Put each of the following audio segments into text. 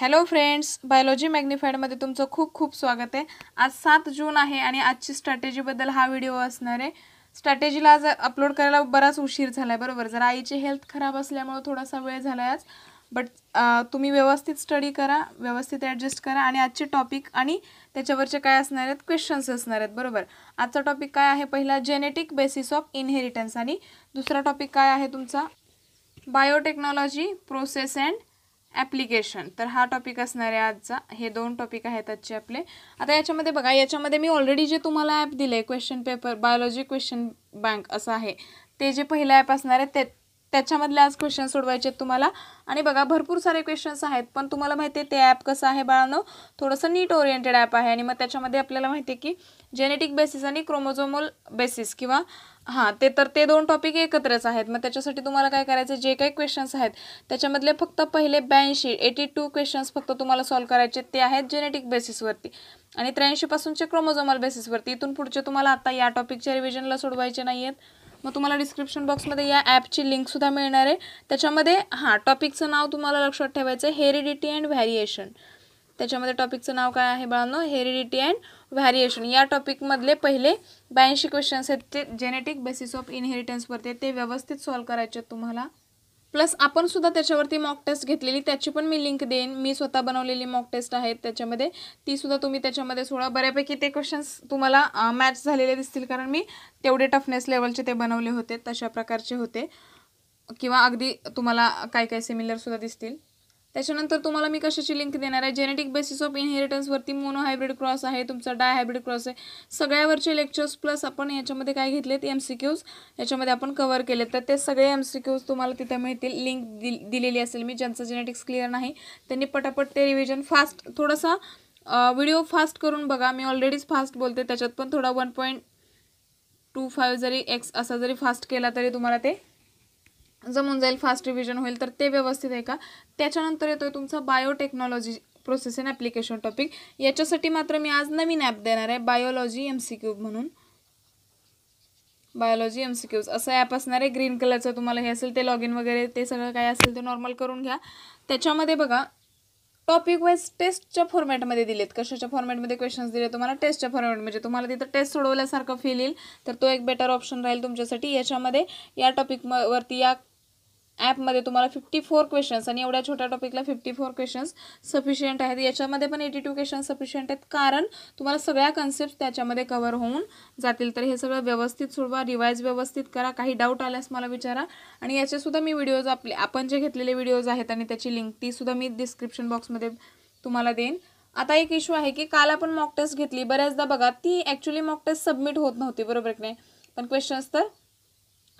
hello friends biology मॅग्निफाईडमध्ये तुमचं खूप खूप स्वागत आहे आज सात जून आहे आणि आजची स्ट्रॅटेजीबद्दल हा व्हिडिओ असणार आहे स्ट्रॅटेजीला आज अपलोड करायला बराच उशीर झाला आहे बरोबर जर आईची हेल्थ खराब असल्यामुळं थोडासा वेळ झाला आहे आज बट तुम्ही व्यवस्थित स्टडी करा व्यवस्थित ॲडजस्ट करा आणि आजचे टॉपिक आणि त्याच्यावरचे काय असणार आहेत क्वेश्चन्स असणार आहेत बरोबर आजचा टॉपिक काय आहे पहिला जेनेटिक बेसिस ऑफ इनहेरिटन्स आणि दुसरा टॉपिक काय आहे तुमचा बायोटेक्नॉलॉजी प्रोसेस अँड ॲप्लिकेशन तर हा टॉपिक असणार आहे आजचा हे दोन टॉपिक आहेत आजचे आपले आता याच्यामध्ये बघा याच्यामध्ये मी ऑलरेडी जे तुम्हाला ॲप दिले, question paper biology question bank असं आहे ते जे पहिलं ॲप असणार आहे ते त्याच्यामधले आज क्वेश्चन सोडवायचे आहेत तुम्हाला आणि बघा भरपूर सारे क्वेश्चन्स आहेत पण तुम्हाला माहिती आहे ते ॲप कसं आहे बाळांनो थोडंसं नीट ओरिएंटेड ॲप आहे आणि मग त्याच्यामध्ये आपल्याला माहिती आहे की जेनेटिक बेसिस आणि क्रोमोझोमल बेसिस किंवा हां ते तर ते दोन टॉपिक एकत्रच आहेत मग त्याच्यासाठी तुम्हाला काय करायचं जे काही क्वेश्चन्स आहेत त्याच्यामधले फक्त पहिले ब्याऐंशी एटी टू क्वेश्चन्स फक्त तुम्हाला सॉल्व्ह करायचे ते आहेत जेनेटिक बेसिसवरती आणि त्र्याऐंशीपासूनचे क्रोमोझोमल बेसिसवरती इथून पुढचे तुम्हाला आता या टॉपिकच्या रिव्हिजनला सोडवायचे नाही आहेत मग तुम्हाला डिस्क्रिप्शन बॉक्समध्ये या ॲपची लिंकसुद्धा मिळणार आहे त्याच्यामध्ये हां टॉपिकचं नाव तुम्हाला लक्षात ठेवायचं आहे हेरिडिटी अँड व्हॅरिएशन त्याच्यामध्ये टॉपिकचं नाव काय आहे बाळांनो हेरिडिटी अँड व्हॅरिएशन या टॉपिकमधले पहिले ब्याऐंशी क्वेश्चन्स आहेत ते जेनेटिक बेसिस ऑफ इनहेरिटन्सवरती ते व्यवस्थित सॉल्व करायचे तुम्हाला प्लस आपण सुद्धा त्याच्यावरती मॉक टेस्ट घेतलेली त्याची पण मी लिंक देईन मी स्वतः बनवलेली मॉक टेस्ट आहे त्याच्यामध्ये ती सुद्धा तुम्ही त्याच्यामध्ये सोडा बऱ्यापैकी ते क्वेश्चन्स तुम्हाला मॅच झालेले दिसतील कारण मी तेवढे टफनेस लेवलचे ते बनवले होते तशा प्रकारचे होते किंवा अगदी तुम्हाला काय काय सिमिलरसुद्धा दिसतील त्याच्यानंतर तुम्हाला मी कशाची लिंक देणार आहे जेनेटिक बेसिस ऑफ इनहेरिटन्सवरती मोनो हायब्रिड क्रॉस आहे तुमचा डाय हायब्रिड क्रॉस आहे सगळ्यावरचे लेक्चर्स प्लस आपण याच्यामध्ये काय घेतलेत एम सी क्यूज याच्यामध्ये आपण कवर केलेत तर ते सगळे एम सी क्यूज तुम्हाला तिथे मिळतील लिंक दिलेली असेल मी ज्यांचं जेनेटिक्स क्लिअर नाही त्यांनी पटापट ते रिव्हिजन फास्ट थोडासा व्हिडिओ फास्ट करून बघा मी ऑलरेडीच फास्ट बोलते त्याच्यात पण थोडा वन पॉईंट टू फाईव्ह जरी एक्स असा जरी फास्ट केला तरी तुम्हाला ते जमून जाईल फास्ट रिव्हिजन होईल तर ते व्यवस्थित आहे का त्याच्यानंतर येतोय तुमचा biotechnology process and application topic याच्यासाठी मात्र मी आज नवीन ॲप देणार आहे बायोलॉजी एम क्यूब म्हणून बायोलॉजी एम सी क्यूज असं ॲप असणार आहे ग्रीन कलरचं तुम्हाला हे असेल ते लॉग इन वगैरे ते सगळं काय असेल ते नॉर्मल करून घ्या त्याच्यामध्ये बघा टॉपिक वाईज टेस्टच्या फॉर्मॅटमध्ये दिलेत कशाच्या फॉर्मॅटमध्ये क्वेश्चन्स दिले तुम्हाला टेस्टच्या फॉर्मॅट म्हणजे तुम्हाला तिथं टेस्ट सोडवल्यासारखं फील येईल तर तो एक बेटर ऑप्शन राहील तुमच्यासाठी याच्यामध्ये या टॉपिक वरती या ॲपमध्ये तुम्हाला फिफ्टी फोर क्वेश्चन्स आणि एवढ्या छोट्या टॉपिकला फिफ्टी फोर क्वेश्चन्स सफिशियंट आहेत याच्यामध्ये पण एटी टू क्वेश्चन्स सफिशियंट आहेत कारण तुम्हाला सगळ्या कन्सेप्ट त्याच्यामध्ये कवर होऊन जातील तर हे सगळं व्यवस्थित सोडवा रिवाईज व्यवस्थित करा काही डाऊट आल्यास मला विचारा आणि याचेसुद्धा मी व्हिडिओज आपले आपण जे घेतलेले व्हिडिओज आहेत आणि त्याची लिंक तीसुद्धा मी डिस्क्रिप्शन बॉक्समध्ये तुम्हाला देईन आता एक इश्यू आहे की काल आपण मॉक टेस्ट घेतली बऱ्याचदा बघा ती ॲक्च्युली मॉक टेस्ट सबमिट होत नव्हती बरोबर की नाही पण क्वेश्चन्स तर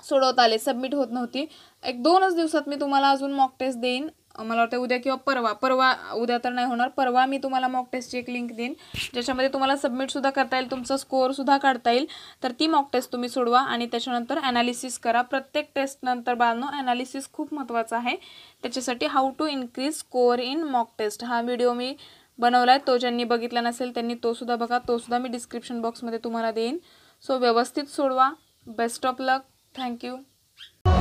सोडवता आले सबमिट होत नव्हती एक दोनच दिवसात मी तुम्हाला अजून मॉक टेस्ट देईन मला वाटतं उद्या किंवा परवा परवा उद्या तर नाही होणार परवा मी तुम्हाला मॉक टेस्टची एक लिंक देईन ज्याच्यामध्ये तुम्हाला सबमिटसुद्धा करता येईल तुमचा स्कोअरसुद्धा काढता येईल तर ती मॉक टेस्ट तुम्ही सोडवा आणि त्याच्यानंतर ॲनालिसिस करा प्रत्येक टेस्टनंतर बांधणं ॲनालिसिस खूप महत्त्वाचं आहे त्याच्यासाठी how to increase score in mock test हा व्हिडिओ मी बनवला आहे तो ज्यांनी बघितला नसेल त्यांनी तोसुद्धा बघा तोसुद्धा मी डिस्क्रिप्शन बॉक्समध्ये तुम्हाला देईन सो व्यवस्थित सोडवा बेस्ट ऑफ लक थँक्यू